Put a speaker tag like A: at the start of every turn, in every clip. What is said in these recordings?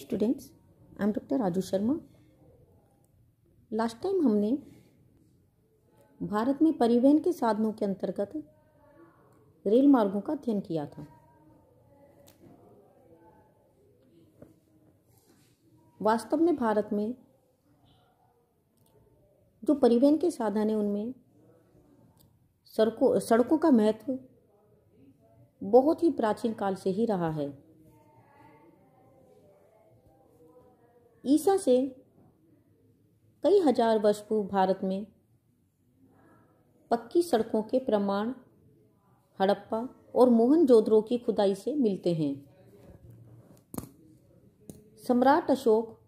A: students I am doctor Raju Sharma last time हमने भारत में परिवहन के साधनों के अंतर्गत रेल मार्गों का अध्ययन किया था वास्तव में भारत में जो परिवहन के साधन हैं उनमें सड़कों सड़कों का महत्व बहुत ही प्राचीन काल से ही रहा है ईसा से कई हजार वर्ष पूर्व भारत में पक्की सड़कों के प्रमाण हड़प्पा और मोहनजोदड़ो की खुदाई से मिलते हैं सम्राट अशोक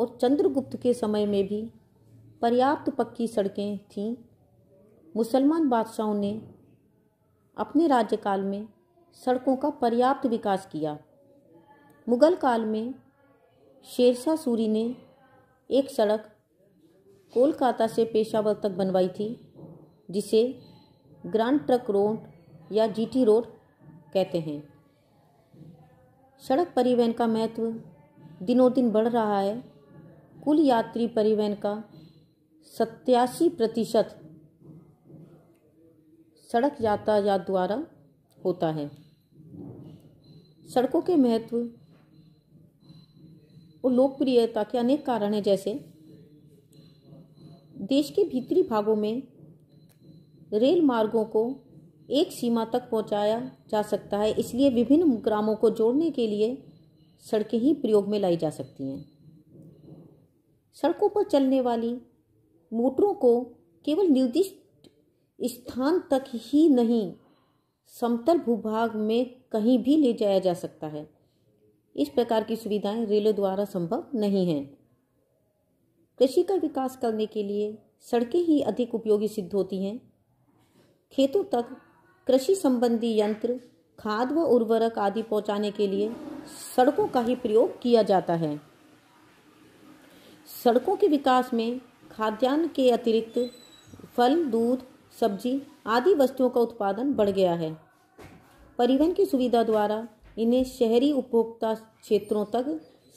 A: और चंद्रगुप्त के समय में भी पर्याप्त पक्की सड़कें थीं मुसलमान बादशाहों ने अपने राज्यकाल में सड़कों का पर्याप्त विकास किया मुगल काल में शेरशाह सूरी ने एक सड़क कोलकाता से पेशावर तक बनवाई थी जिसे ग्रांड ट्रक रोड या जीटी रोड कहते हैं सड़क परिवहन का महत्व दिनों दिन बढ़ रहा है कुल यात्री परिवहन का सत्यासी प्रतिशत सड़क यातायात द्वारा होता है सड़कों के महत्व और लोकप्रियता के अनेक कारण हैं जैसे देश के भीतरी भागों में रेल मार्गों को एक सीमा तक पहुंचाया जा सकता है इसलिए विभिन्न ग्रामों को जोड़ने के लिए सड़कें ही प्रयोग में लाई जा सकती हैं सड़कों पर चलने वाली मोटरों को केवल निर्दिष्ट स्थान तक ही नहीं समतल भूभाग में कहीं भी ले जाया जा सकता है इस प्रकार की सुविधाएं रेलों द्वारा संभव नहीं हैं कृषि का विकास करने के लिए सड़कें ही अधिक उपयोगी सिद्ध होती हैं खेतों तक कृषि संबंधी यंत्र खाद व उर्वरक आदि पहुंचाने के लिए सड़कों का ही प्रयोग किया जाता है सड़कों के विकास में खाद्यान्न के अतिरिक्त फल दूध सब्जी आदि वस्तुओं का उत्पादन बढ़ गया है परिवहन की सुविधा द्वारा इन्हें शहरी उपभोक्ता क्षेत्रों तक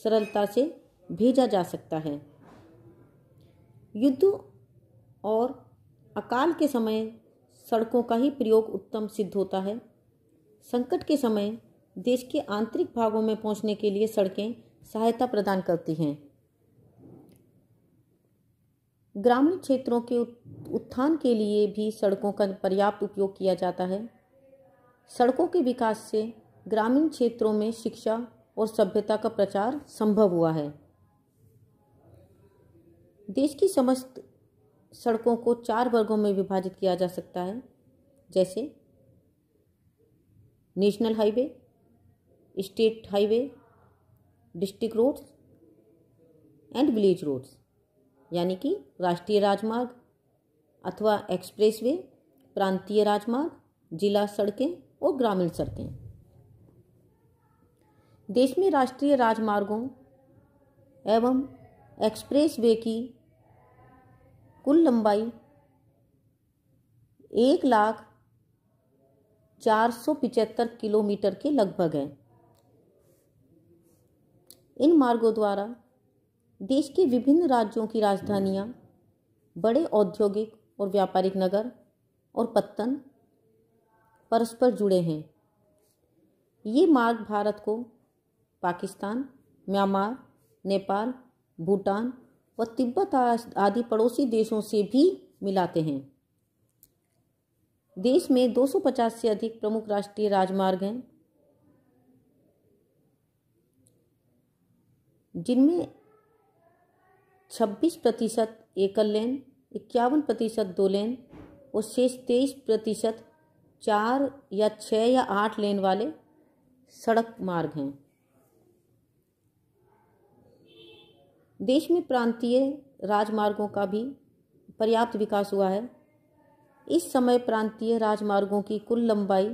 A: सरलता से भेजा जा सकता है युद्ध और अकाल के समय सड़कों का ही प्रयोग उत्तम सिद्ध होता है संकट के समय देश के आंतरिक भागों में पहुंचने के लिए सड़कें सहायता प्रदान करती हैं ग्रामीण क्षेत्रों के उत्थान के लिए भी सड़कों का पर्याप्त उपयोग किया जाता है सड़कों के विकास से ग्रामीण क्षेत्रों में शिक्षा और सभ्यता का प्रचार संभव हुआ है देश की समस्त सड़कों को चार वर्गों में विभाजित किया जा सकता है जैसे national highway state highway district roads and village roads यानी कि राष्ट्रीय राजमार्ग अथवा एक्सप्रेसवे प्रांतीय राजमार्ग जिला सड़कें और ग्रामीण सड़कें देश में राष्ट्रीय राजमार्गों एवं एक्सप्रेस वे की कुल लंबाई एक लाख चार सौ पिचहत्तर किलोमीटर के लगभग है इन मार्गों द्वारा देश के विभिन्न राज्यों की राजधानियां, बड़े औद्योगिक और व्यापारिक नगर और पत्तन परस्पर जुड़े हैं ये मार्ग भारत को पाकिस्तान म्यांमार नेपाल भूटान व तिब्बत आदि पड़ोसी देशों से भी मिलाते हैं देश में 250 से अधिक प्रमुख राष्ट्रीय राजमार्ग हैं जिनमें 26 प्रतिशत एकल लेन इक्यावन प्रतिशत दो लेन और शेष तेईस प्रतिशत चार या छः या आठ लेन वाले सड़क मार्ग हैं देश में प्रांतीय राजमार्गों का भी पर्याप्त विकास हुआ है इस समय प्रांतीय राजमार्गों की कुल लंबाई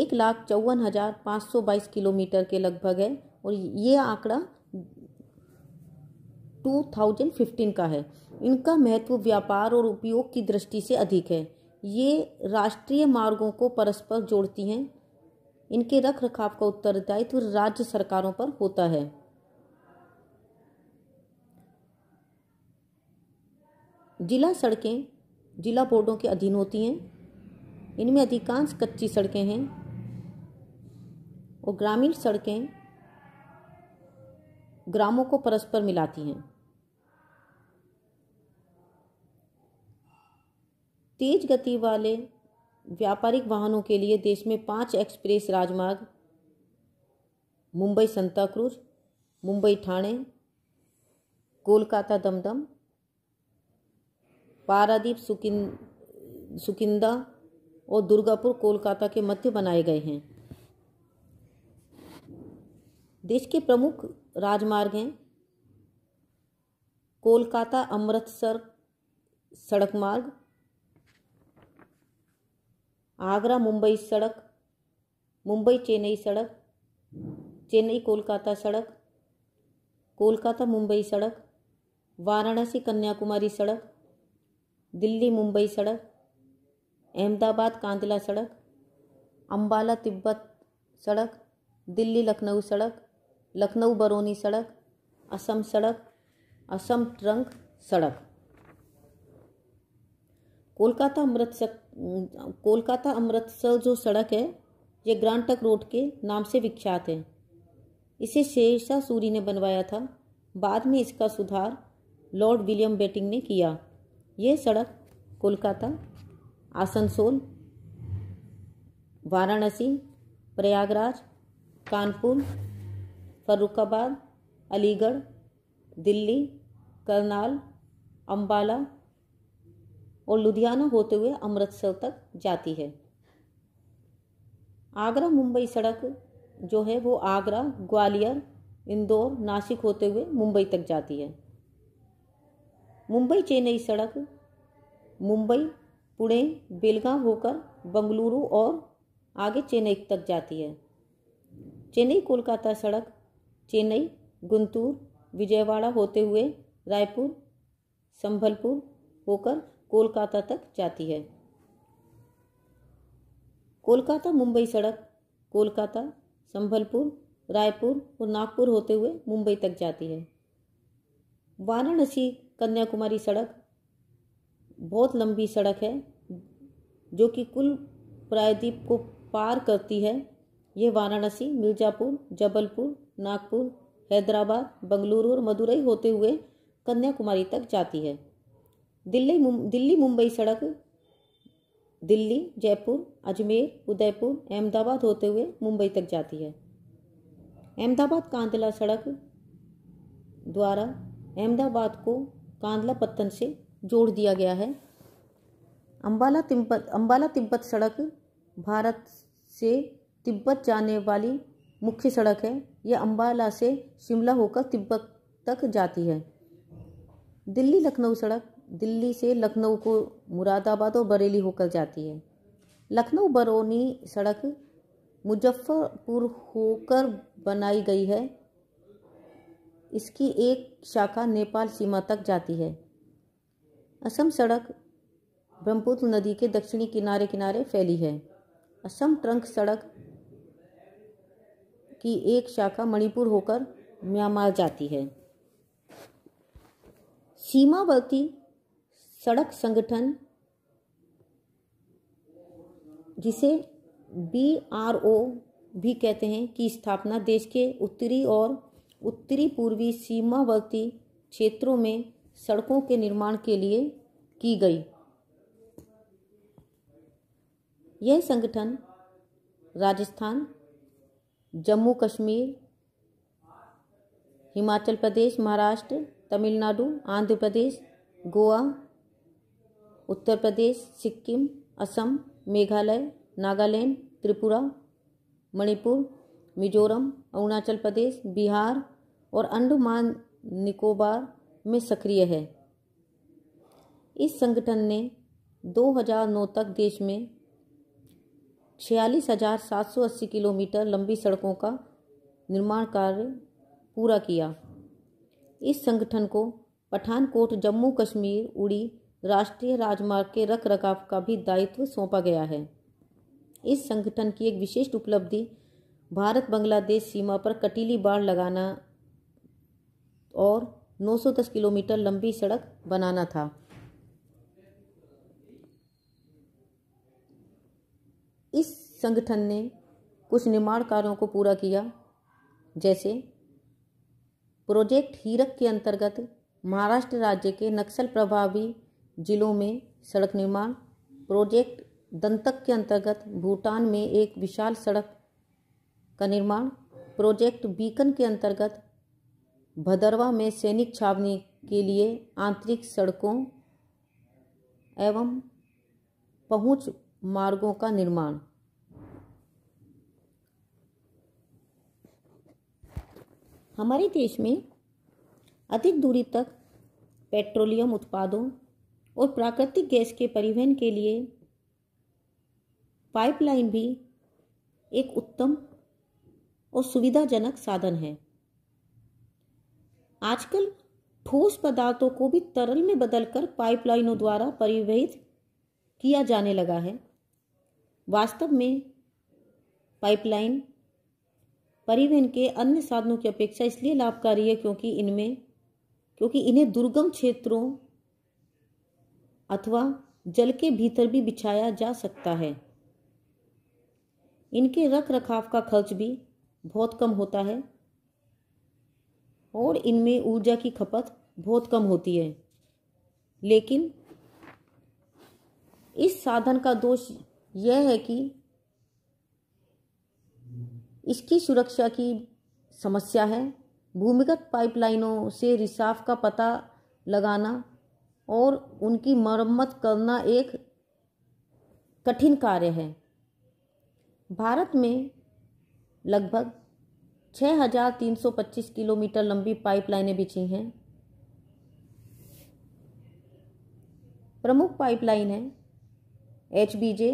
A: एक लाख चौवन हजार पाँच सौ बाईस किलोमीटर के लगभग है और ये आंकड़ा 2015 का है इनका महत्व व्यापार और उपयोग की दृष्टि से अधिक है ये राष्ट्रीय मार्गों को परस्पर जोड़ती हैं इनके रख रखाव का उत्तरदायित्व राज्य सरकारों पर होता है जिला सड़कें जिला बोर्डों के अधीन होती हैं इनमें अधिकांश कच्ची सड़कें हैं और ग्रामीण सड़कें ग्रामों को परस्पर मिलाती हैं तेज गति वाले व्यापारिक वाहनों के लिए देश में पांच एक्सप्रेस राजमार्ग मुंबई संताक्रूज मुंबई ठाणे कोलकाता दमदम पारादीप सुकिन सुकिंदा और दुर्गापुर कोलकाता के मध्य बनाए गए हैं देश के प्रमुख राजमार्ग हैं कोलकाता अमृतसर सड़क मार्ग आगरा मुंबई सड़क मुंबई चेन्नई सड़क चेन्नई कोलकाता सड़क कोलकाता मुंबई सड़क वाराणसी कन्याकुमारी सड़क दिल्ली मुंबई सड़क अहमदाबाद कांदला सड़क अम्बाला तिब्बत सड़क दिल्ली लखनऊ सड़क लखनऊ बरौनी सड़क असम सड़क असम ट्रंक सड़क कोलकाता अमृतसर कोलकाता अमृतसर जो सड़क है ये ग्रांटक रोड के नाम से विख्यात है इसे शेरशाह सूरी ने बनवाया था बाद में इसका सुधार लॉर्ड विलियम बेटिंग ने किया यह सड़क कोलकाता आसनसोल वाराणसी प्रयागराज कानपुर फर्रुखाबाद अलीगढ़ दिल्ली करनाल अंबाला और लुधियाना होते हुए अमृतसर तक जाती है आगरा मुंबई सड़क जो है वो आगरा ग्वालियर इंदौर नासिक होते हुए मुंबई तक जाती है मुंबई चेन्नई सड़क मुंबई पुणे बेलगांव होकर बंगलुरु और आगे चेन्नई तक जाती है चेन्नई कोलकाता सड़क चेन्नई गुंतूर विजयवाड़ा होते हुए रायपुर संभलपुर होकर कोलकाता तक जाती है कोलकाता मुंबई सड़क कोलकाता संभलपुर रायपुर और नागपुर होते हुए मुंबई तक जाती है वाराणसी कन्याकुमारी सड़क बहुत लंबी सड़क है जो कि कुल प्रायद्वीप को पार करती है ये वाराणसी मिर्जापुर जबलपुर नागपुर हैदराबाद बंगलुरु और मदुरई होते हुए कन्याकुमारी तक जाती है दिल्ली मुं, दिल्ली मुंबई सड़क दिल्ली जयपुर अजमेर उदयपुर अहमदाबाद होते हुए मुंबई तक जाती है अहमदाबाद कांदला सड़क द्वारा अहमदाबाद को कांदला पत्तन से जोड़ दिया गया है अंबाला तिब्बत अंबाला तिब्बत सड़क भारत से तिब्बत जाने वाली मुख्य सड़क है यह अंबाला से शिमला होकर तिब्बत तक जाती है दिल्ली लखनऊ सड़क दिल्ली से लखनऊ को मुरादाबाद और बरेली होकर जाती है लखनऊ बरौनी सड़क मुजफ्फरपुर होकर बनाई गई है इसकी एक शाखा नेपाल सीमा तक जाती है असम सड़क ब्रह्मपुत्र नदी के दक्षिणी किनारे किनारे फैली है असम ट्रंक सड़क की एक शाखा मणिपुर होकर म्यांमार जाती है सीमावर्ती सड़क संगठन जिसे बी आर ओ भी कहते हैं कि स्थापना देश के उत्तरी और उत्तरी पूर्वी सीमावर्ती क्षेत्रों में सड़कों के निर्माण के लिए की गई यह संगठन राजस्थान जम्मू कश्मीर हिमाचल प्रदेश महाराष्ट्र तमिलनाडु आंध्र प्रदेश गोवा उत्तर प्रदेश सिक्किम असम मेघालय नागालैंड त्रिपुरा मणिपुर मिजोरम अरुणाचल प्रदेश बिहार और अंडमान निकोबार में सक्रिय है इस संगठन ने 2009 तक देश में छियालीस हजार सात सौ अस्सी किलोमीटर लंबी सड़कों का निर्माण कार्य पूरा किया इस संगठन को पठानकोट जम्मू कश्मीर उड़ी राष्ट्रीय राजमार्ग के रख रखाव का भी दायित्व सौंपा गया है इस संगठन की एक विशिष्ट उपलब्धि भारत बांग्लादेश सीमा पर कटीली बाढ़ लगाना और 910 किलोमीटर लंबी सड़क बनाना था इस संगठन ने कुछ निर्माण कार्यों को पूरा किया जैसे प्रोजेक्ट हीरक के अंतर्गत महाराष्ट्र राज्य के नक्सल प्रभावी जिलों में सड़क निर्माण प्रोजेक्ट दंतक के अंतर्गत भूटान में एक विशाल सड़क का निर्माण प्रोजेक्ट बीकन के अंतर्गत भदरवा में सैनिक छावनी के लिए आंतरिक सड़कों एवं पहुंच मार्गों का निर्माण हमारे देश में अधिक दूरी तक पेट्रोलियम उत्पादों और प्राकृतिक गैस के परिवहन के लिए पाइपलाइन भी एक उत्तम और सुविधाजनक साधन है आजकल ठोस पदार्थों को भी तरल में बदलकर पाइपलाइनों द्वारा परिवहित किया जाने लगा है वास्तव में पाइपलाइन परिवहन के अन्य साधनों की अपेक्षा इसलिए लाभकारी है क्योंकि इनमें क्योंकि इन्हें दुर्गम क्षेत्रों अथवा जल के भीतर भी बिछाया जा सकता है इनके रख रखाव का खर्च भी बहुत कम होता है और इनमें ऊर्जा की खपत बहुत कम होती है लेकिन इस साधन का दोष यह है कि इसकी सुरक्षा की समस्या है भूमिगत पाइपलाइनों से रिसाव का पता लगाना और उनकी मरम्मत करना एक कठिन कार्य है भारत में लगभग 6,325 किलोमीटर लंबी पाइपलाइनें बिछी हैं प्रमुख पाइपलाइन है H B J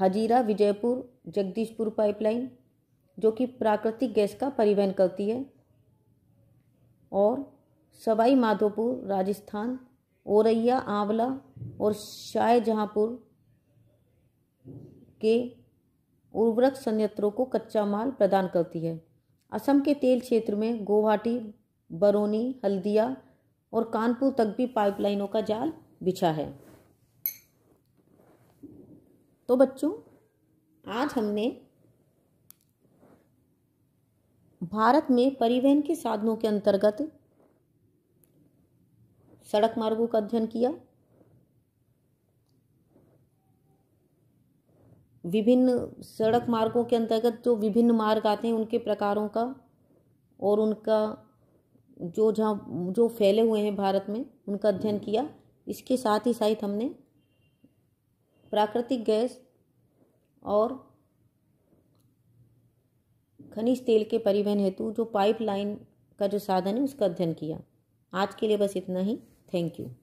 A: Hazira Vijaypur Jagdishpur pipeline जो कि प्राकृतिक गैस का परिवहन करती है और सवाई माधोपुर राजस्थान औरैया आंवला और शाहजहाँपुर के उर्वरक संयंत्रों को कच्चा माल प्रदान करती है असम के तेल क्षेत्र में गुवाहाटी बरौनी हल्दिया और कानपुर तक भी पाइपलाइनों का जाल बिछा है तो बच्चों आज हमने भारत में परिवहन के साधनों के अंतर्गत सड़क मार्गों का अध्ययन किया विभिन्न सड़क मार्गों के अंतर्गत जो विभिन्न मार्ग आते हैं उनके प्रकारों का और उनका जो जहाँ जो फैले हुए हैं भारत में उनका अध्ययन किया इसके साथ ही साथ हमने प्राकृतिक गैस और खनिज तेल के परिवहन हेतु जो पाइपलाइन का जो साधन है उसका अध्ययन किया आज के लिए बस इतना ही थैंक यू